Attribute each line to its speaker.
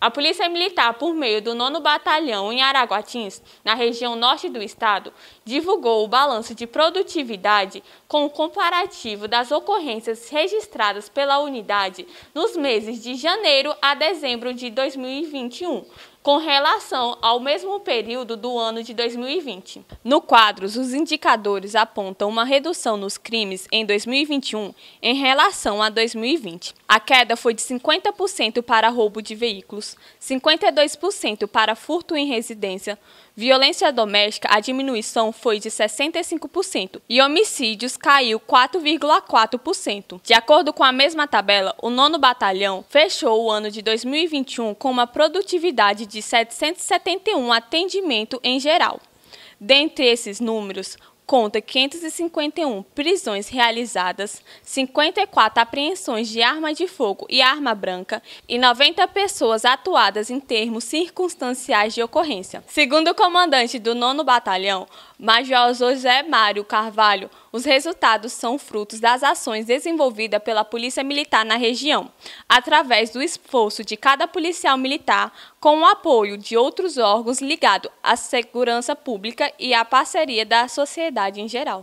Speaker 1: A Polícia Militar, por meio do 9 Batalhão em Araguatins, na região norte do estado, divulgou o balanço de produtividade com o comparativo das ocorrências registradas pela unidade nos meses de janeiro a dezembro de 2021, com relação ao mesmo período do ano de 2020. No quadro, os indicadores apontam uma redução nos crimes em 2021 em relação a 2020. A queda foi de 50% para roubo de veículos, 52% para furto em residência, violência doméstica, a diminuição foi de 65% e homicídios caiu 4,4%. De acordo com a mesma tabela, o nono batalhão fechou o ano de 2021 com uma produtividade de 771 atendimento em geral. Dentre esses números, conta 551 prisões realizadas, 54 apreensões de arma de fogo e arma branca e 90 pessoas atuadas em termos circunstanciais de ocorrência. Segundo o comandante do 9 Batalhão, Major José Mário Carvalho, os resultados são frutos das ações desenvolvidas pela Polícia Militar na região, através do esforço de cada policial militar, com o apoio de outros órgãos ligados à segurança pública e à parceria da sociedade em geral.